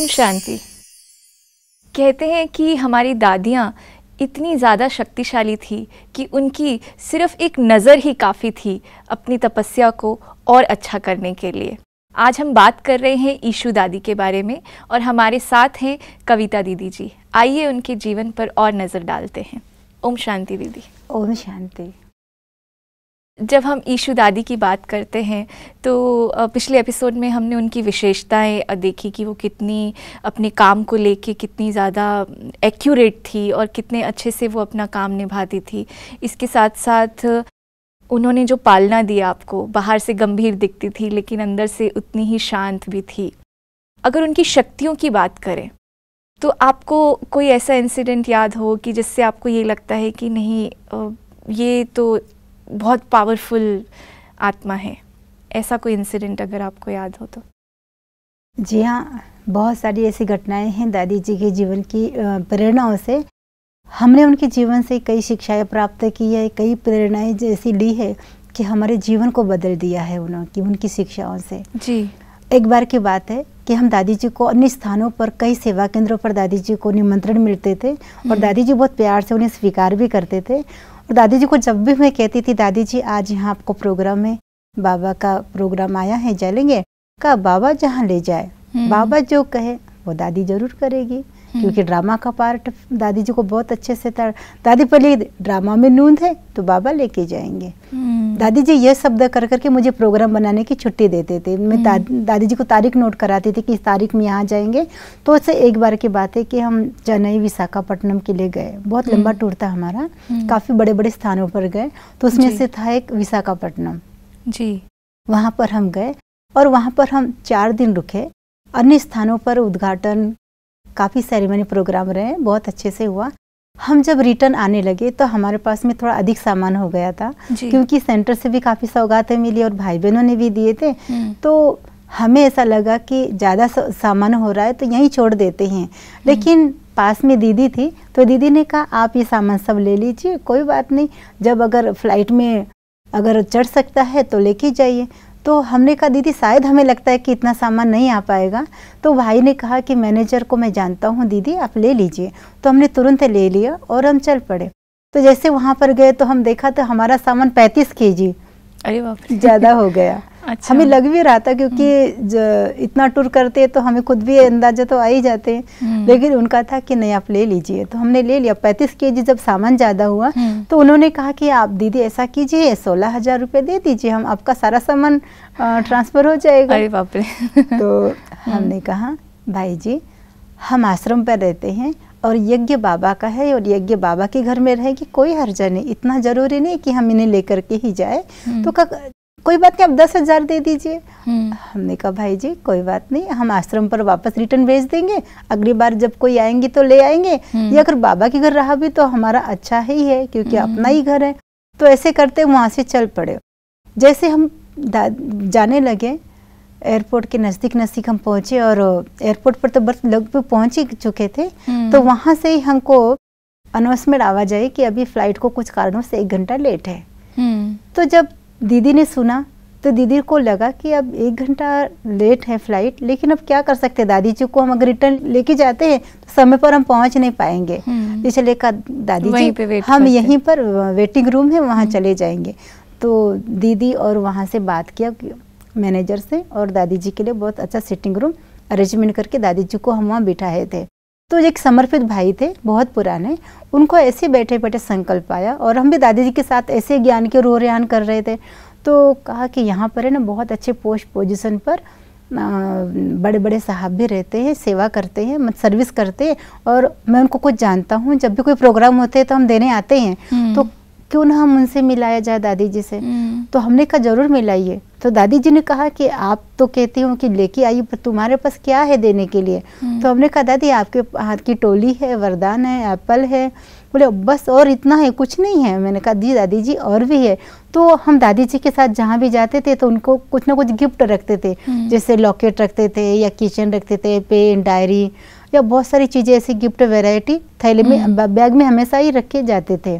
ओम शांति कहते हैं कि हमारी दादियाँ इतनी ज़्यादा शक्तिशाली थी कि उनकी सिर्फ एक नज़र ही काफ़ी थी अपनी तपस्या को और अच्छा करने के लिए आज हम बात कर रहे हैं ईशु दादी के बारे में और हमारे साथ हैं कविता दीदी जी आइए उनके जीवन पर और नज़र डालते हैं ओम शांति दीदी ओम शांति जब हम ईशु दादी की बात करते हैं तो पिछले एपिसोड में हमने उनकी विशेषताएं देखी कि वो कितनी अपने काम को लेके कितनी ज़्यादा एक्यूरेट थी और कितने अच्छे से वो अपना काम निभाती थी इसके साथ साथ उन्होंने जो पालना दी आपको बाहर से गंभीर दिखती थी लेकिन अंदर से उतनी ही शांत भी थी अगर उनकी शक्तियों की बात करें तो आपको कोई ऐसा इंसिडेंट याद हो कि जिससे आपको ये लगता है कि नहीं ये तो बहुत पावरफुल आत्मा है ऐसा कोई इंसिडेंट अगर आपको याद हो तो जी हाँ बहुत सारी ऐसी घटनाएं हैं दादी जी के जीवन की प्रेरणाओं से हमने उनके जीवन से कई शिक्षाएं प्राप्त की है कई प्रेरणाएं जैसी ली है कि हमारे जीवन को बदल दिया है उन्होंने उनकी शिक्षाओं से जी एक बार की बात है कि हम दादी जी को अन्य स्थानों पर कई सेवा केंद्रों पर दादी जी को निमंत्रण मिलते थे और हम्म। दादी जी बहुत प्यार से उन्हें स्वीकार भी करते थे और तो दादी जी को जब भी मैं कहती थी दादी जी आज यहाँ आपको प्रोग्राम है बाबा का प्रोग्राम आया है जलेंगे का बाबा जहाँ ले जाए हम्म। बाबा जो कहे वो दादी जरूर करेगी हम्म। क्योंकि ड्रामा का पार्ट दादी जी को बहुत अच्छे से था दादी पहले ड्रामा में नूंद है तो बाबा लेके जाएंगे हम्म। दादी जी यह शब्द कर करके मुझे प्रोग्राम बनाने की छुट्टी देते थे मैं दा, हम्म। दादी जी को तारीख नोट कराती थी कि इस तारीख में यहाँ जाएंगे तो उससे एक बार की बात है कि हम चेन्नई विशाखापट्टनम के लिए गए बहुत लंबा टूर था हमारा काफ़ी बड़े बड़े स्थानों पर गए तो उसमें से था एक विशाखापट्टनम जी वहाँ पर हम गए और वहाँ पर हम चार दिन रुके अन्य स्थानों पर उद्घाटन काफ़ी सेरेमनी प्रोग्राम रहे बहुत अच्छे से हुआ हम जब रिटर्न आने लगे तो हमारे पास में थोड़ा अधिक सामान हो गया था क्योंकि सेंटर से भी काफ़ी सौगातें मिली और भाई बहनों ने भी दिए थे हम्म। तो हमें ऐसा लगा कि ज़्यादा सामान हो रहा है तो यहीं छोड़ देते हैं हम्म। लेकिन पास में दीदी थी तो दीदी ने कहा आप ये सामान सब ले लीजिए कोई बात नहीं जब अगर फ्लाइट में अगर चढ़ सकता है तो लेके जाइए तो हमने कहा दीदी शायद हमें लगता है कि इतना सामान नहीं आ पाएगा तो भाई ने कहा कि मैनेजर को मैं जानता हूँ दीदी आप ले लीजिए तो हमने तुरंत ले लिया और हम चल पड़े तो जैसे वहाँ पर गए तो हम देखा तो हमारा सामान पैंतीस के जी अरे ज़्यादा हो गया अच्छा। हमें लग भी रहा था क्योंकि हम्म। इतना टूर करते हैं तो हमें खुद भी अंदाजा तो आ ही जाते हैं हम्म। लेकिन उनका था कि नहीं आप ले लीजिए तो हमने ले लिया पैंतीस के जब सामान ज़्यादा हुआ हम्म। तो उन्होंने कहा कि आप दीदी ऐसा कीजिए सोलह हज़ार रुपये दे दीजिए हम आपका सारा सामान ट्रांसफ़र हो जाएगा तो हमने कहा भाई जी हम आश्रम पर रहते हैं और यज्ञ बाबा का है और यज्ञ बाबा के घर में रहेगी कोई हर्जा नहीं इतना ज़रूरी नहीं कि हम इन्हें लेकर के ही जाए तो कोई बात नहीं आप दस हजार दे दीजिए हम्म। हमने कहा भाई जी कोई बात नहीं हम आश्रम पर वापस रिटर्न भेज देंगे अगली बार जब कोई आएंगे तो ले आएंगे हम्म। या अगर बाबा के घर रहा भी तो हमारा अच्छा ही है क्योंकि हम्म। अपना ही घर है तो ऐसे करते वहां से चल पड़े जैसे हम जाने लगे एयरपोर्ट के नज़दीक नज़दीक हम पहुंचे और एयरपोर्ट पर तो बर्फ भी पहुंच ही चुके थे तो वहां से ही हमको अनाउंसमेंट आवाज आई कि अभी फ्लाइट को कुछ कारणों से एक घंटा लेट है तो जब दीदी ने सुना तो दीदी को लगा कि अब एक घंटा लेट है फ्लाइट लेकिन अब क्या कर सकते दादी जी को हम अगर रिटर्न लेके जाते हैं तो समय पर हम पहुंच नहीं पाएंगे इसलिए कहा दादी जी हम यहीं पर वेटिंग रूम है वहाँ हम्म। चले जाएंगे तो दीदी और वहाँ से बात किया मैनेजर से और दादी जी के लिए बहुत अच्छा सिटिंग रूम अरेंजमेंट करके दादी जी को हम वहाँ बिठाए थे तो एक समर्पित भाई थे बहुत पुराने उनको ऐसे बैठे बैठे संकल्प आया और हम भी दादी जी के साथ ऐसे ज्ञान के रोह रेहान कर रहे थे तो कहा कि यहाँ पर है ना बहुत अच्छे पोस्ट पोजिशन पर बड़े बड़े साहब भी रहते हैं सेवा करते हैं मत सर्विस करते हैं और मैं उनको कुछ जानता हूँ जब भी कोई प्रोग्राम होते हैं तो हम देने आते हैं हम्म। तो क्यों ना हम उनसे मिलाया जाए दादी जी से हम्म। तो हमने कहा जरूर मिलाइए तो दादी जी ने कहा कि आप तो कहती हो कि लेके आई पर तुम्हारे पास क्या है देने के लिए हम्म। तो हमने कहा दादी आपके हाथ की टोली है वरदान है एप्पल है बोले बस और इतना है कुछ नहीं है मैंने कहा दी दादी जी और भी है तो हम दादी जी के साथ जहाँ भी जाते थे तो उनको कुछ ना कुछ गिफ्ट रखते थे हम्म। जैसे लॉकेट रखते थे या किचन रखते थे पेन डायरी या बहुत सारी चीज़ें ऐसी गिफ्ट वेराइटी थैले में बैग में हमेशा ही रखे जाते थे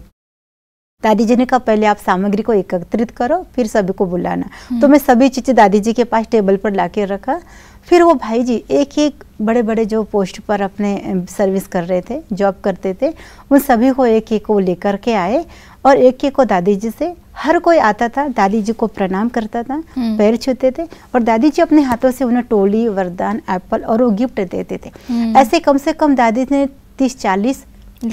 दादी जी ने कहा पहले आप सामग्री को एकत्रित करो फिर सभी को बुलाना तो मैं सभी चीज़ें दादी जी के पास टेबल पर ला के रखा फिर वो भाई जी एक एक बड़े बड़े जो पोस्ट पर अपने सर्विस कर रहे थे जॉब करते थे उन सभी को एक एक को लेकर के आए और एक एक को दादी जी से हर कोई आता था दादी जी को प्रणाम करता था हम्म। पैर छूते थे और दादी जी अपने हाथों से उन्हें टोली वरदान एप्पल और वो गिफ्ट देते थे हम्म। ऐसे कम से कम दादी ने तीस चालीस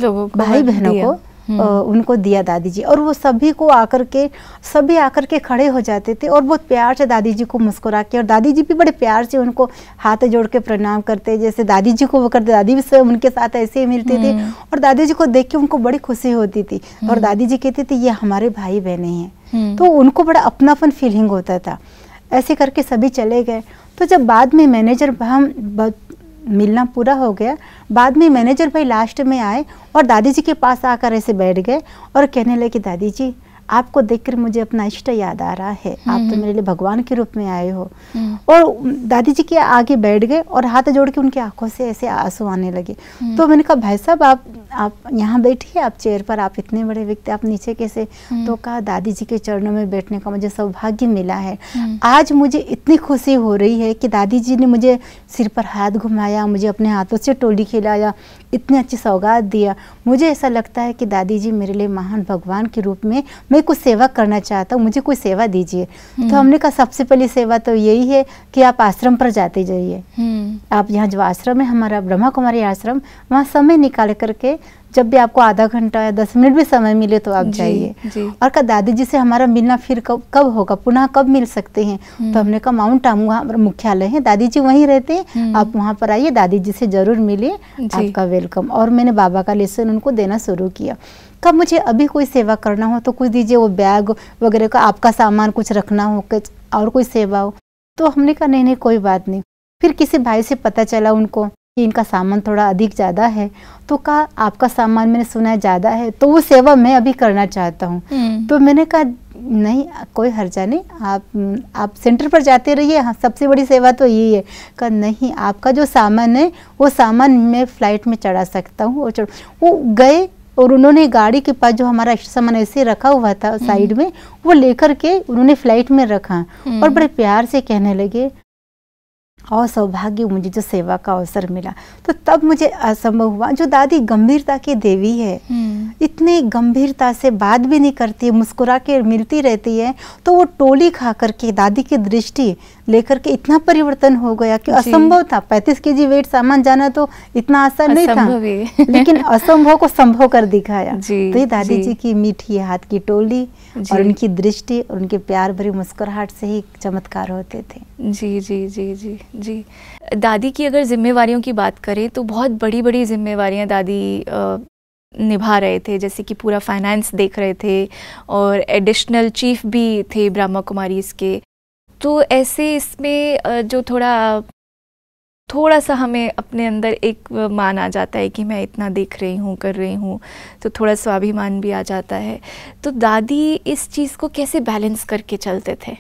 लोगों भाई बहनों को हम्म। उनको दिया दादी जी और वो सभी को आकर के सभी आकर के खड़े हो जाते थे और बहुत प्यार से दादी जी को मुस्कुरा के और दादी जी भी बड़े प्यार से उनको हाथ जोड़ के प्रणाम करते जैसे दादी जी को वो करते दादी भी उनके साथ ऐसे ही मिलते थे हम्म। और दादी जी को देख के उनको बड़ी खुशी होती थी और हम्म। दादी जी कहती थी ये हमारे भाई बहने हैं तो उनको बड़ा अपनापन फीलिंग होता था ऐसे करके सभी चले गए तो जब बाद में मैनेजर हम मिलना पूरा हो गया बाद में मैनेजर भाई लास्ट में आए और दादी जी के पास आकर ऐसे बैठ गए और कहने लगे दादी जी आपको देखकर मुझे अपना इष्ट याद आ रहा है आप तो हम्म। मेरे लिए भगवान के रूप में आए हो हम्म। और दादी जी के आगे बैठ गए और हाथ जोड़ के उनकी आंखों से ऐसे आंसू आने लगे हम्म। तो मैंने कहा भाई साहब आप आप यहाँ बैठिए आप चेयर पर आप इतने बड़े व्यक्ति आप नीचे कैसे तो कहा दादी जी के चरणों में बैठने का मुझे सौभाग्य मिला है आज मुझे इतनी खुशी हो रही है कि दादी जी ने मुझे सिर पर हाथ घुमाया मुझे अपने हाथों से टोली खिलाया इतनी अच्छी सौगात दिया मुझे ऐसा लगता है कि दादी जी मेरे लिए महान भगवान के रूप में मैं कुछ सेवा करना चाहता हूँ मुझे कोई सेवा दीजिए तो हम्म। हमने कहा सबसे पहली सेवा तो यही है कि आप आश्रम पर जाते जाइए हम्म। आप यहाँ जो आश्रम है हमारा ब्रह्मा कुमारी आश्रम वहाँ समय निकाल करके जब भी आपको आधा घंटा या दस मिनट भी समय मिले तो आप जाइए और कहा दादी जी से हमारा मिलना फिर कब कब होगा पुनः कब मिल सकते हैं हम्म। तो हमने कहा माउंट आबू हमारा मुख्यालय है दादी जी वहीं रहते हैं आप वहाँ पर आइए दादी जी से जरूर मिलिए आपका वेलकम और मैंने बाबा का लेसन उनको देना शुरू किया कब मुझे अभी कोई सेवा करना हो तो कुछ दीजिए वो बैग वगैरह का आपका सामान कुछ रखना हो कुछ और कोई सेवा हो तो हमने कहा नहीं नहीं कोई बात नहीं फिर किसी भाई से पता चला उनको कि इनका सामान थोड़ा अधिक ज़्यादा है तो कहा आपका सामान मैंने सुना है ज़्यादा है तो वो सेवा मैं अभी करना चाहता हूँ हम्म। तो मैंने कहा नहीं कोई हर्जा नहीं आप आप सेंटर पर जाते रहिए हाँ सबसे बड़ी सेवा तो यही है कहा नहीं आपका जो सामान है वो सामान मैं फ़्लाइट में चढ़ा सकता हूँ और चढ़ वो गए और उन्होंने गाड़ी के पास जो हमारा सामान ऐसे रखा हुआ था हम्म। साइड में वो लेकर के उन्होंने फ्लाइट में रखा हम्म। और बड़े प्यार से कहने लगे और सौभाग्य मुझे जो सेवा का अवसर मिला तो तब मुझे असंभव हुआ जो दादी गंभीरता की देवी है हम्म। इतनी गंभीरता से बात भी नहीं करती मुस्कुरा के मिलती रहती है तो वो टोली खा करके दादी की दृष्टि लेकर के इतना परिवर्तन हो गया कि असंभव था 35 जी वेट सामान जाना तो इतना आसान नहीं था लेकिन असंभव को संभव कर दिखाया तो ये दादी जी, जी की मीठी हाथ की टोली और उनकी दृष्टि और उनके प्यार भरी मुस्कुराहट से ही चमत्कार होते थे जी जी जी जी जी दादी की अगर जिम्मेवारियों की बात करें तो बहुत बड़ी बड़ी जिम्मेवार दादी निभा रहे थे जैसे कि पूरा फाइनेंस देख रहे थे और एडिशनल चीफ भी थे ब्रह्मा कुमारी इसके तो ऐसे इसमें जो थोड़ा थोड़ा सा हमें अपने अंदर एक मान आ जाता है कि मैं इतना देख रही हूँ कर रही हूँ तो थोड़ा स्वाभिमान भी आ जाता है तो दादी इस चीज़ को कैसे बैलेंस करके चलते थे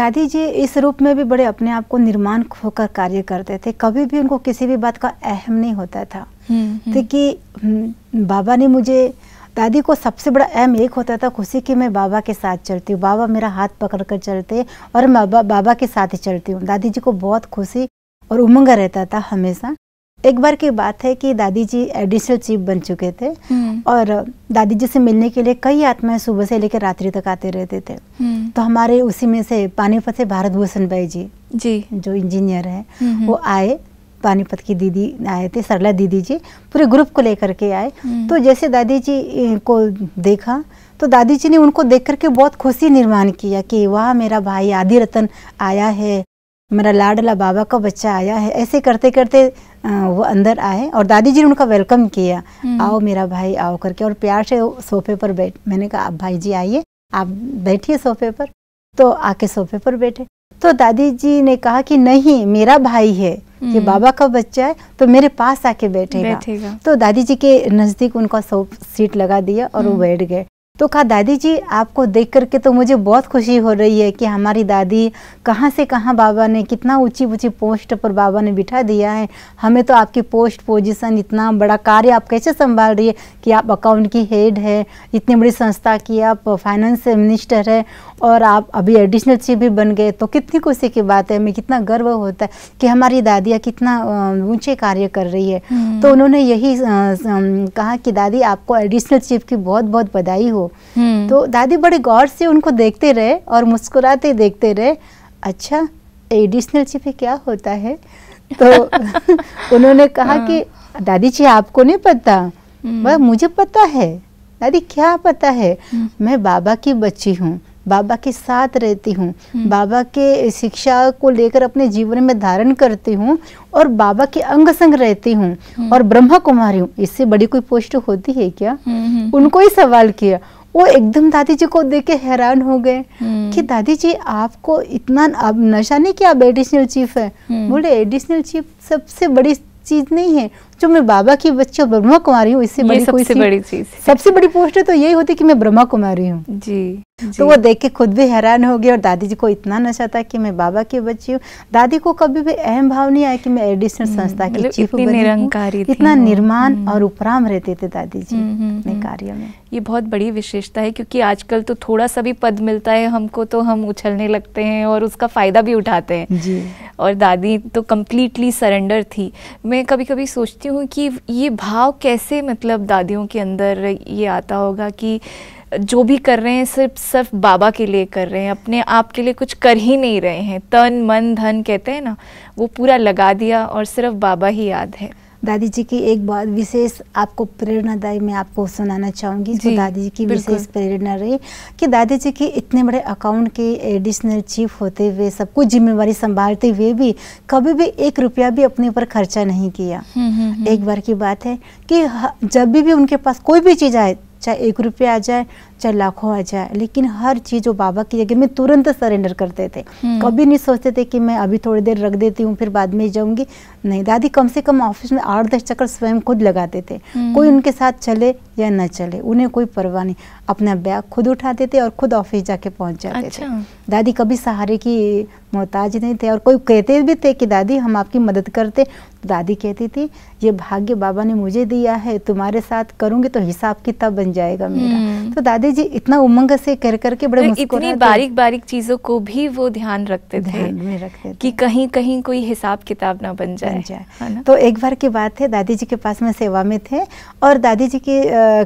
दादी जी इस रूप में भी बड़े अपने आप को निर्माण होकर कार्य करते थे कभी भी उनको किसी भी बात का अहम नहीं होता था हम्म, हम्म। तो कि हम्म, बाबा ने मुझे दादी को सबसे बड़ा अहम एक होता था खुशी कि मैं बाबा के साथ चलती हूँ बाबा मेरा हाथ पकड़ कर चलते और मैं बाबा के साथ ही चलती हूँ दादी जी को बहुत खुशी और उमंग रहता था हमेशा एक बार की बात है कि दादी जी एडिशनल चीफ बन चुके थे हम्म। और दादी जी से मिलने के लिए कई आत्माएं सुबह से लेकर रात्रि तक आते रहते थे हम्म। तो हमारे उसी में से पानीपत से भारत भूषण भाई जी जी जो इंजीनियर है हम्म, वो आए पानीपत की दीदी आए थे सरला दीदी जी पूरे ग्रुप को लेकर के आए हम्म। तो जैसे दादी जी को देखा तो दादी जी ने उनको देख करके बहुत खुशी निर्माण किया कि वाह मेरा भाई आदि रतन आया है मेरा लाडला बाबा का बच्चा आया है ऐसे करते करते वो अंदर आए और दादी जी ने उनका वेलकम किया हम्म। आओ मेरा भाई आओ करके और प्यार से सोफे पर बैठ मैंने कहा आप भाई जी आइए आप बैठिए सोफे पर तो आके सोफे पर बैठे तो दादी जी ने कहा कि नहीं मेरा भाई है ये हम्म। बाबा का बच्चा है तो मेरे पास आके बैठेगा, बैठेगा। तो दादी जी के नज़दीक उनका सौ सीट लगा दिया और वो हम्म। बैठ गए तो कहा दादी जी आपको देख करके तो मुझे बहुत खुशी हो रही है कि हमारी दादी कहाँ से कहाँ बाबा ने कितना ऊंची ऊंची पोस्ट पर बाबा ने बिठा दिया है हमें तो आपकी पोस्ट पोजीशन इतना बड़ा कार्य आप कैसे संभाल रही है कि आप अकाउंट की हेड है इतनी बड़ी संस्था की आप फाइनेंस मिनिस्टर है और आप अभी एडिशनल चीफ भी बन गए तो कितनी खुशी की बात है हमें कितना गर्व होता है कि हमारी दादियाँ कितना ऊंचे कार्य कर रही है हम्म। तो उन्होंने यही कहा कि दादी आपको एडिशनल चीफ की बहुत बहुत बधाई हो हम्म। तो दादी बड़े गौर से उनको देखते रहे और मुस्कुराते देखते रहे अच्छा एडिशनल चीफ क्या होता है तो उन्होंने कहा हाँ। कि दादी जी आपको नहीं पता हम्म। वह मुझे पता है दादी क्या पता है मैं बाबा की बच्ची हूँ बाबा के साथ रहती हूँ हम्म। बाबा के शिक्षा को लेकर अपने जीवन में धारण करती हूँ और बाबा के अंग संग रहती हूँ हम्म। और ब्रह्मा कुमारी हूँ इससे बड़ी कोई पोस्ट होती है क्या हम्म, उनको ही सवाल किया वो एकदम दादी जी को देख के हैरान हो गए कि दादी जी आपको इतना अब नशा नहीं कि आप एडिशनल चीफ है बोले एडिशनल चीफ सबसे बड़ी चीज नहीं है जो मैं बाबा की बच्ची और ब्रह्मा कुमारी हूँ इससे बड़ी सबसे बड़ी चीज सबसे बड़ी पोस्ट है तो यही होती कि मैं ब्रह्मा कुमारी हूँ जी तो वो देख के खुद भी हैरान हो गया और दादी जी को इतना नशा था कि मैं बाबा की बच्ची हूँ दादी को कभी भी अहम भाव नहीं आया कि मैं एडिशनल हम्म, संस्था की चीफ मतलब निरंकारी इतना निर्माण हम्म। और उपराम रहते थे दादी जी हम्म, अपने कार्य में ये बहुत बड़ी विशेषता है क्योंकि आजकल तो थोड़ा सा भी पद मिलता है हमको तो हम उछलने लगते हैं और उसका फ़ायदा भी उठाते हैं जी और दादी तो कम्प्लीटली सरेंडर थी मैं कभी कभी सोचती हूँ कि ये भाव कैसे मतलब दादियों के अंदर ये आता होगा कि जो भी कर रहे हैं सिर्फ सिर्फ बाबा के लिए कर रहे हैं अपने आप के लिए कुछ कर ही नहीं रहे हैं तन मन धन कहते हैं ना वो पूरा लगा दिया और सिर्फ बाबा ही याद है दादी जी की एक बात विशेष आपको प्रेरणादायी मैं आपको सुनाना चाहूँगी जो दादी जी की विशेष प्रेरणा रही कि दादी जी के इतने बड़े अकाउंट के एडिशनल चीफ होते हुए सब कुछ जिम्मेवारी संभालते हुए भी कभी भी एक रुपया भी अपने ऊपर खर्चा नहीं किया हुँ, हम्म, हुँ, हम्म, हम्म। एक बार की बात है कि जब भी, भी उनके पास कोई भी चीज़ आए चाहे एक रुपया आ जाए चाहे लाखों आ जाए लेकिन हर चीज़ वो बाबा की जगह में तुरंत सरेंडर करते थे हम्म। कभी नहीं सोचते थे कि मैं अभी थोड़ी देर रख देती हूँ फिर बाद में जाऊँगी नहीं दादी कम से कम ऑफिस में आठ दस चक्कर स्वयं खुद लगाते थे हम्म। कोई उनके साथ चले या न चले उन्हें कोई परवाह नहीं अपना बैग खुद उठाते थे और खुद ऑफिस जाके पहुँच जाते अच्छा। थे दादी कभी सहारे की मोहताज नहीं थे और कोई कहते भी थे कि दादी हम आपकी मदद करते तो दादी कहती थी ये भाग्य बाबा ने मुझे दिया है तुम्हारे साथ करूँगी तो हिसाब किताब बन जाएगा मेरा हम्म। तो दादी गांधी जी इतना उमंग से कर करके बड़े इतनी बारीक बारीक चीजों को भी वो ध्यान रखते थे कि कहीं कहीं कोई हिसाब किताब ना बन जाए, तो एक बार की बात है दादी जी के पास में सेवा में थे और दादी जी के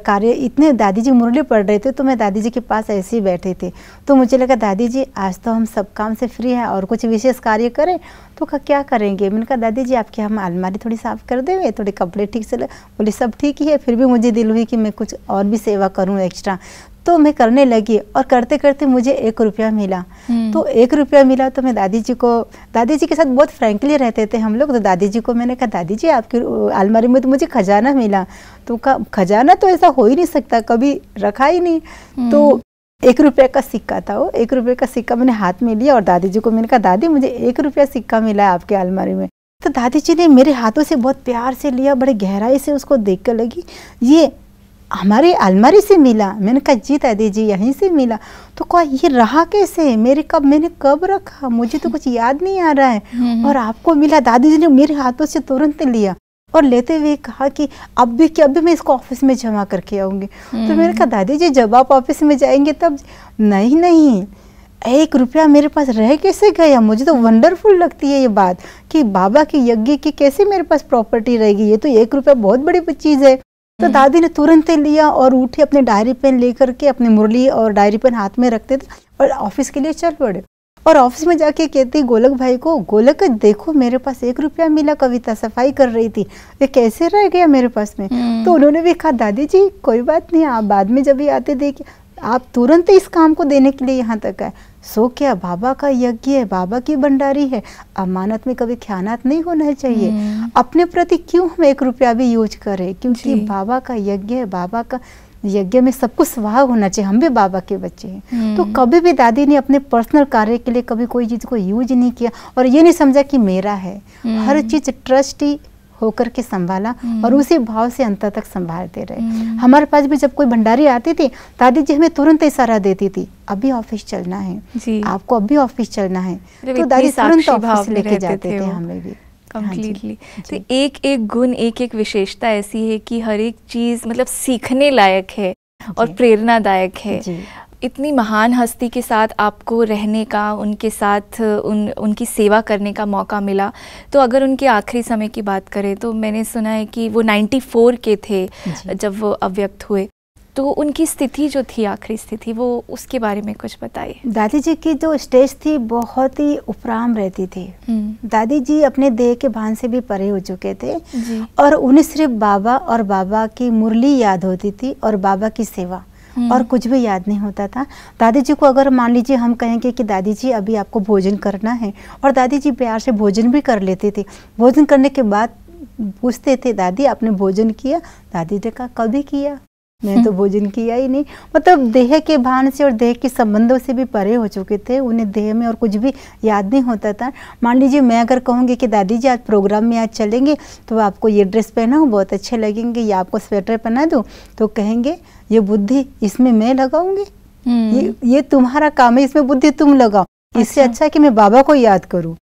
कार्य इतने दादी जी मुरली पढ़ रहे थे तो मैं दादी जी के पास ऐसे ही बैठे थे तो मुझे लगा दादी जी आज तो हम सब काम से फ्री है और कुछ विशेष कार्य करें तो कहा क्या करेंगे मैंने कहा दादी जी आपकी हम अलमारी थोड़ी साफ़ कर देंगे थोड़े कपड़े ठीक से बोले सब ठीक ही है फिर भी मुझे दिल हुई कि मैं कुछ और भी सेवा करूँ एक्स्ट्रा तो मैं करने लगी और करते करते मुझे एक रुपया मिला हम्म। तो एक रुपया मिला तो मैं दादी जी को दादी जी के साथ बहुत फ्रेंकली रहते थे हम लोग तो दादी जी को मैंने कहा दादी जी आपकी अलमारी में तो मुझे खजाना मिला तो कहा खजाना तो ऐसा हो ही नहीं सकता कभी रखा ही नहीं हम्म। तो एक रुपया का सिक्का था वो एक रुपये का सिक्का मैंने हाथ में लिया और दादी जी को मैंने कहा दादी मुझे एक रुपया सिक्का मिला आपके अलमारी में तो दादी जी ने मेरे हाथों से बहुत प्यार से लिया बड़े गहराई से उसको देख कर लगी ये हमारे अलमारी से मिला मैंने कहा जी दादी जी यहीं से मिला तो कहा ये रहा कैसे मेरे कब मैंने कब रखा मुझे तो कुछ याद नहीं आ रहा है हम्म, हम्म। और आपको मिला दादी जी ने मेरे हाथों से तुरंत लिया और लेते हुए कहा कि अब भी कि अभी मैं इसको ऑफिस में जमा करके आऊँगी तो हम्म, मैंने कहा दादी जी जब आप ऑफिस में जाएंगे तब नहीं नहीं एक रुपया मेरे पास रह कैसे गया मुझे तो वंडरफुल लगती है ये बात कि बाबा की यज्ञ की कैसे मेरे पास प्रॉपर्टी रहेगी ये तो एक रुपया बहुत बड़ी चीज़ है तो हम्म। दादी ने तुरंत लिया और उठी अपने डायरी पेन लेकर के अपनी मुरली और डायरी पेन हाथ में रखते थे और ऑफिस के लिए चल पड़े और ऑफिस में जाके कहती गोलक भाई को गोलक देखो मेरे पास एक रुपया मिला कविता सफाई कर रही थी ये कैसे रह गया मेरे पास में तो हम्म। उन्होंने भी कहा दादी जी कोई बात नहीं आप बाद में जब भी आते देखिए आप तुरंत इस काम को देने के लिए यहाँ तक आए सो क्या बाबा का यज्ञ है बाबा की भंडारी है अमानत में कभी ख्यानात नहीं होना चाहिए हम्म। अपने प्रति क्यों हम एक रुपया भी यूज करें क्योंकि बाबा का यज्ञ है बाबा का यज्ञ में सब कुछ स्वाह होना चाहिए हम भी बाबा के बच्चे हैं तो हम्म। कभी भी दादी ने अपने पर्सनल कार्य के लिए कभी कोई चीज़ को यूज नहीं किया और ये नहीं समझा कि मेरा है हर हम्म। चीज़ ट्रस्टी होकर के संभाला और हम्म। उसी भाव से अंत तक संभालते रहे हम्म। हमारे पास भी जब कोई भंडारी आती थी दादी जी हमें तुरंत इशारा देती थी अभी ऑफिस चलना है आपको अभी ऑफिस चलना है तो दादी तुरंत ऑफिस लेके जाते थे हमें भी कम्प्लीटली हाँ तो एक एक गुण एक एक विशेषता ऐसी है कि हर एक चीज़ मतलब सीखने लायक है और प्रेरणादायक है इतनी महान हस्ती के साथ आपको रहने का उनके साथ उन उनकी सेवा करने का मौका मिला तो अगर उनके आखिरी समय की बात करें तो मैंने सुना है कि वो 94 के थे जब वो अव्यक्त हुए तो उनकी स्थिति जो थी आखिरी स्थिति वो उसके बारे में कुछ बताइए दादी जी की जो स्टेज थी बहुत ही उपराम रहती थी हम्म। दादी जी अपने देह के भान से भी परे हो चुके थे और उन्हें सिर्फ बाबा और बाबा की मुरली याद होती थी और बाबा की सेवा हम्म। और कुछ भी याद नहीं होता था दादी जी को अगर मान लीजिए हम कहेंगे कि दादी जी अभी आपको भोजन करना है और दादी जी प्यार से भोजन भी कर लेते थे भोजन करने के बाद पूछते थे दादी आपने भोजन किया दादी ने कहा कभी किया मैं तो भोजन किया ही नहीं मतलब देह के भान से और देह के संबंधों से भी परे हो चुके थे उन्हें देह में और कुछ भी याद नहीं होता था मान लीजिए मैं अगर कहूँगी कि दादी जी आज प्रोग्राम में आज चलेंगे तो आपको ये ड्रेस हूँ बहुत अच्छे लगेंगे या आपको स्वेटर पहना दूँ तो कहेंगे ये बुद्धि इसमें मैं लगाऊंगी ये हम्म। ये तुम्हारा काम है इसमें बुद्धि तुम लगाओ अच्छा। इससे अच्छा कि मैं बाबा को याद करूँ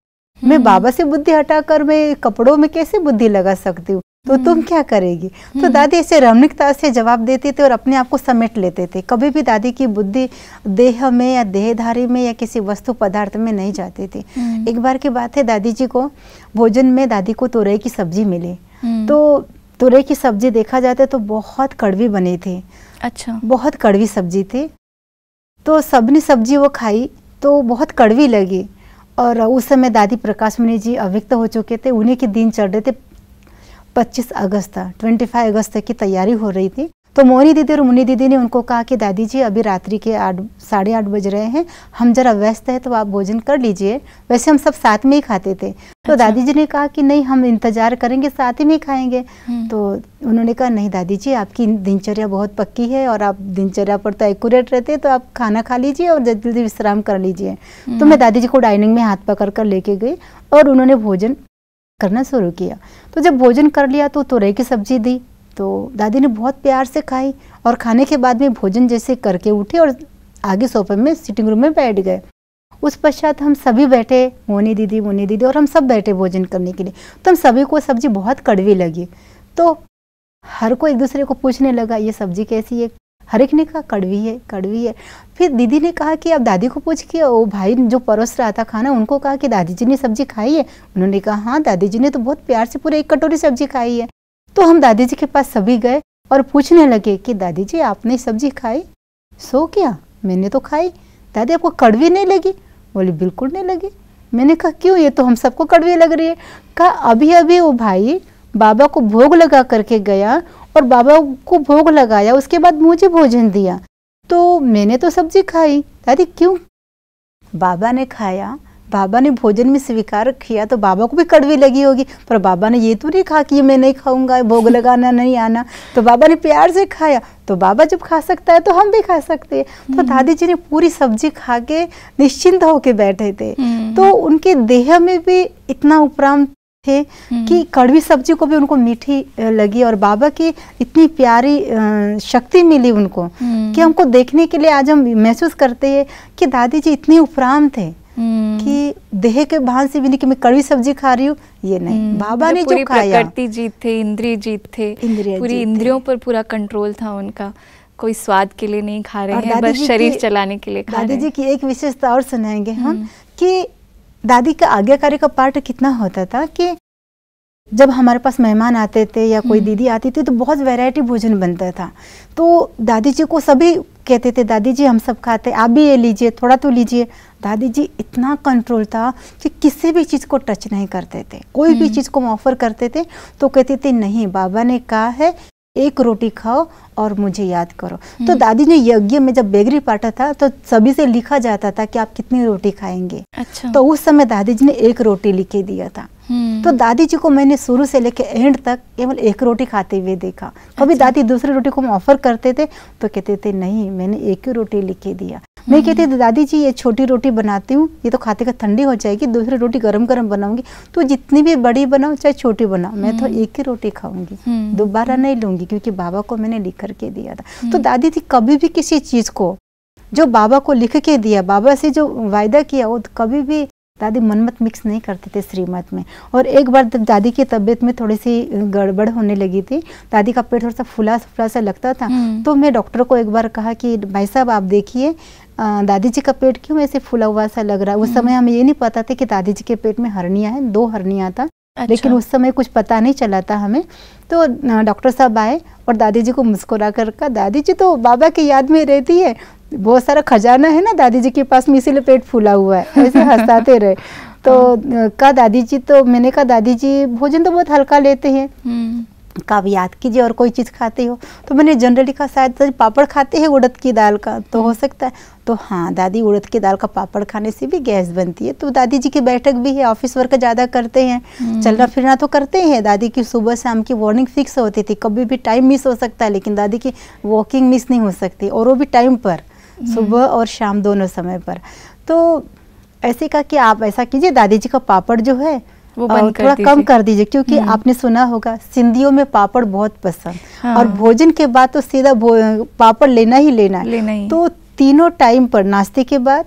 मैं हम्म। बाबा से बुद्धि हटाकर मैं कपड़ों में कैसे बुद्धि लगा सकती हूँ तो तुम हम्म। क्या करेगी तो हम्म। दादी ऐसे रमणिकता से जवाब देते थे और अपने आप को समेट लेते थे कभी भी दादी की बुद्धि देह में या देहधारी में या किसी वस्तु पदार्थ में नहीं जाती थी हम्म। एक बार की बात है दादी जी को भोजन में दादी को तुरई की सब्जी मिली तो तुरई की सब्जी देखा जाता तो बहुत कड़वी बनी थी अच्छा बहुत कड़वी सब्जी थी तो सबने सब्जी वो खाई तो बहुत कड़वी लगी और उस समय दादी प्रकाश मुनि जी अव्यक्त हो चुके थे उन्हीं के दिन चढ़ रहे थे 25 अगस्त था 25 अगस्त तक की तैयारी हो रही थी तो मोनी दीदी और मुन्नी दीदी ने उनको कहा कि दादी जी अभी रात्रि के आठ साढ़े आठ बज रहे हैं हम जरा व्यस्त है तो आप भोजन कर लीजिए वैसे हम सब साथ में ही खाते थे तो अच्छा। दादी जी ने कहा कि नहीं हम इंतजार करेंगे साथ ही में खाएंगे हम्म। तो उन्होंने कहा नहीं दादी जी आपकी दिनचर्या बहुत पक्की है और आप दिनचर्या पर तो एकट रहते तो आप खाना खा लीजिए और जल्दी जल्दी विश्राम कर लीजिए तो हम्म। मैं दादी जी को डाइनिंग में हाथ पकड़ कर लेके गई और उन्होंने भोजन करना शुरू किया तो जब भोजन कर लिया तो तोरई की सब्जी दी तो दादी ने बहुत प्यार से खाई और खाने के बाद में भोजन जैसे करके उठे और आगे सोफे में सिटिंग रूम में बैठ गए उस पश्चात हम सभी बैठे मोनी दीदी मोनी दीदी और हम सब बैठे भोजन करने के लिए तो हम सभी को सब्जी बहुत कड़वी लगी तो हर कोई एक दूसरे को पूछने लगा ये सब्जी कैसी है हर एक ने कहा कड़वी है कड़वी है फिर दीदी ने कहा कि आप दादी को पूछ के वो भाई जो परोस रहा था खाना उनको कहा कि दादी जी ने सब्जी खाई है उन्होंने कहा हाँ दादी जी ने तो बहुत प्यार से पूरे एक कटोरी सब्जी खाई है तो हम दादी जी के पास सभी गए और पूछने लगे कि दादी जी आपने सब्जी खाई सो क्या मैंने तो खाई दादी आपको कड़वी नहीं लगी बोली बिल्कुल नहीं लगी मैंने कहा क्यों ये तो हम सबको कड़वी लग रही है कहा अभी अभी वो भाई बाबा को भोग लगा करके गया और बाबा को भोग लगाया उसके बाद मुझे भोजन दिया तो मैंने तो सब्जी खाई दादी क्यों बाबा ने खाया बाबा ने भोजन में स्वीकार किया तो बाबा को भी कड़वी लगी होगी पर बाबा ने ये तो नहीं खा कि मैं नहीं खाऊंगा भोग लगाना नहीं आना तो बाबा ने प्यार से खाया तो बाबा जब खा सकता है तो हम भी खा सकते हैं तो हम्म। दादी जी ने पूरी सब्जी खा के निश्चिंत होके बैठे थे हम्म। तो उनके देह में भी इतना उपराम थे हम्म। कि कड़वी सब्जी को भी उनको मीठी लगी और बाबा की इतनी प्यारी शक्ति मिली उनको हम्म। कि हमको देखने के लिए आज हम महसूस करते हैं कि दादी जी इतने उपराम थे हम्म। कि देह के भान से भी नहीं कि मैं कड़वी सब्जी खा रही हूँ ये नहीं बाबा ने जो खाया प्रकृति जीत थे इंद्रिय जीत थे पूरी इंद्रियों पर पूरा कंट्रोल था उनका कोई स्वाद के लिए नहीं खा रहे हैं बस शरीर चलाने के लिए खा रहे हैं दादी जी की एक विशेषता और सुनाएंगे हम कि दादी का आज्ञाकारी का पार्ट कितना होता था कि जब हमारे पास मेहमान आते थे या कोई हम्म। दीदी आती थी तो बहुत वैरायटी भोजन बनता था तो दादी जी को सभी कहते थे दादी जी हम सब खाते आप भी ये लीजिए थोड़ा तो लीजिए दादी जी इतना कंट्रोल था कि किसी भी चीज़ को टच नहीं करते थे कोई भी हम्म। चीज़ को ऑफर करते थे तो कहते थे नहीं बाबा ने कहा है एक रोटी खाओ और मुझे याद करो तो हम्म। दादी ने यज्ञ में जब बेगरी पाटा था तो सभी से लिखा जाता था कि आप कितनी रोटी खाएंगे अच्छा। तो उस समय दादी जी ने एक रोटी लिखे दिया था हम्म। तो दादी जी को मैंने शुरू से लेके एंड तक केवल एक रोटी खाते हुए देखा कभी अच्छा। दादी दूसरी रोटी को हम ऑफर करते थे तो कहते थे नहीं मैंने एक ही रोटी लिखे दिया मैं कहती हम्म। दादी जी ये छोटी रोटी बनाती हूँ ये तो खाते का ठंडी हो जाएगी दूसरी रोटी गरम गरम बनाऊंगी तो जितनी भी बड़ी बनाओ चाहे छोटी बनाओ मैं तो हम्म। एक ही रोटी खाऊंगी हम्म। दोबारा नहीं लूंगी क्योंकि बाबा को मैंने लिख करके दिया था तो दादी जी कभी भी किसी चीज़ को जो बाबा को लिख के दिया बाबा से जो वायदा किया वो कभी भी दादी मनमत मिक्स नहीं करते थे श्रीमत में और एक बार जब दादी की तबीयत में थोड़ी सी गड़बड़ होने लगी थी दादी का पेट थोड़ा सा फुला फुला सा लगता था तो मैं डॉक्टर को एक बार कहा कि भाई साहब आप देखिए दादी जी का पेट क्यों ऐसे फूला हुआ सा लग रहा है उस हम्म। समय हमें ये नहीं पता था कि दादी जी के पेट में हरनिया है दो हरनिया था अच्छा। लेकिन उस समय कुछ पता नहीं चला था हमें तो डॉक्टर साहब आए और दादी जी को मुस्कुरा कर कहा दादी जी तो बाबा की याद में रहती है बहुत सारा खजाना है ना दादी जी के पास में इसीलिए पेट फूला हुआ है ऐसे हंसाते रहे तो हाँ। कहा दादी जी तो मैंने कहा दादी जी भोजन तो बहुत हल्का लेते हैं हम्म। का भी याद कीजिए और कोई चीज़ खाते हो तो मैंने जनरली कहा शायद तो पापड़ खाते हैं उड़द की दाल का तो हो सकता है तो हाँ दादी उड़द की दाल का पापड़ खाने से भी गैस बनती है तो दादी जी की बैठक भी है ऑफिस वर्क ज़्यादा करते हैं हम्म। चलना फिरना तो करते हैं दादी की सुबह शाम की वार्निंग फिक्स होती थी कभी भी टाइम मिस हो सकता है लेकिन दादी की वॉकिंग मिस नहीं हो सकती और वो भी टाइम पर हम्म। सुबह और शाम दोनों समय पर तो ऐसे कहा कि आप ऐसा कीजिए दादी जी का पापड़ जो है वो बंद कर थोड़ा कम कर दीजिए क्योंकि हम्म। आपने सुना होगा सिंधियों में पापड़ बहुत पसंद हाँ। और भोजन के बाद तो सीधा पापड़ लेना ही लेना, लेना ही। तो तीनों टाइम पर नाश्ते के बाद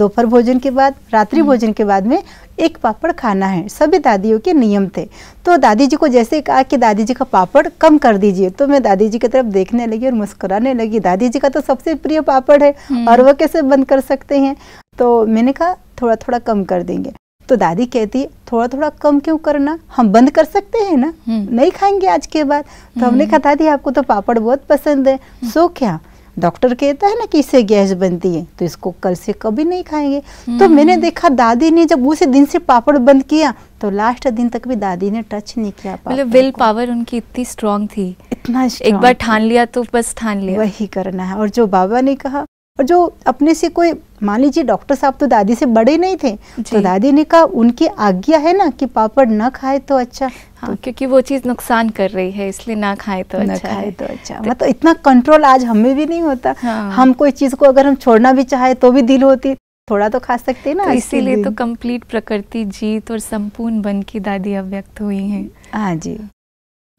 दोपहर भोजन के बाद रात्रि हम्म। भोजन के बाद में एक पापड़ खाना है सभी दादियों के नियम थे तो दादी जी को जैसे कहा कि दादी जी का पापड़ कम कर दीजिए तो मैं दादी जी की तरफ देखने लगी और मुस्कुराने लगी दादी जी का तो सबसे प्रिय पापड़ है हम्म। और वह कैसे बंद कर सकते हैं तो मैंने कहा थोड़ा थोड़ा कम कर देंगे तो दादी कहती थोड़ा थोड़ा कम क्यों करना हम बंद कर सकते हैं ना हम्म। नहीं खाएंगे आज के बाद तो हमने हम्म। कहा दादी आपको तो पापड़ बहुत पसंद है हम्म। सो क्या डॉक्टर कहता है ना कि इससे गैस बनती है तो इसको कल से कभी नहीं खाएंगे तो मैंने देखा दादी ने जब उसी दिन से पापड़ बंद किया तो लास्ट दिन तक भी दादी ने टच नहीं किया मतलब विल पावर उनकी इतनी स्ट्रांग थी इतना एक बार ठान लिया तो बस ठान लिया वही करना है और जो बाबा ने कहा और जो अपने से कोई मान लीजिए डॉक्टर साहब तो दादी से बड़े नहीं थे तो दादी ने कहा उनकी आज्ञा है ना कि पापड़ ना खाए तो अच्छा हाँ, तो क्योंकि वो चीज नुकसान कर रही है इसलिए ना खाए तो ना अच्छा खाए तो अच्छा तो, मतलब इतना कंट्रोल आज हमें भी नहीं होता हाँ। हम कोई चीज को अगर हम छोड़ना भी चाहे तो भी दिल होती थोड़ा तो खा सकते ना तो इसीलिए तो कम्प्लीट प्रकृति जीत और संपूर्ण बन की दादी अव्यक्त हुई है हाँ जी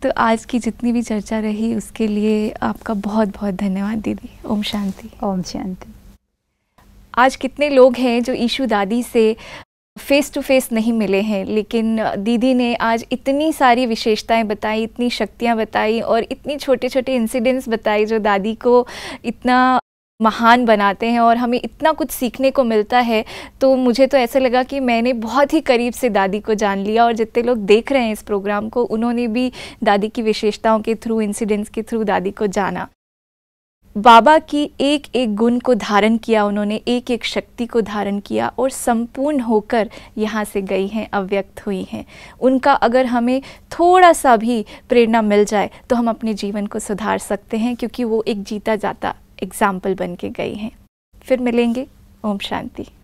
तो आज की जितनी भी चर्चा रही उसके लिए आपका बहुत बहुत धन्यवाद दीदी ओम शांति ओम शांति आज कितने लोग हैं जो ईशु दादी से फेस टू फेस नहीं मिले हैं लेकिन दीदी ने आज इतनी सारी विशेषताएं बताई इतनी शक्तियां बताई और इतनी छोटे छोटे इंसिडेंट्स बताए जो दादी को इतना महान बनाते हैं और हमें इतना कुछ सीखने को मिलता है तो मुझे तो ऐसे लगा कि मैंने बहुत ही करीब से दादी को जान लिया और जितने लोग देख रहे हैं इस प्रोग्राम को उन्होंने भी दादी की विशेषताओं के थ्रू इंसिडेंट्स के थ्रू दादी को जाना बाबा की एक एक गुण को धारण किया उन्होंने एक एक शक्ति को धारण किया और संपूर्ण होकर यहाँ से गई हैं अव्यक्त हुई हैं उनका अगर हमें थोड़ा सा भी प्रेरणा मिल जाए तो हम अपने जीवन को सुधार सकते हैं क्योंकि वो एक जीता जाता एग्ज़ाम्पल बन के गई हैं फिर मिलेंगे ओम शांति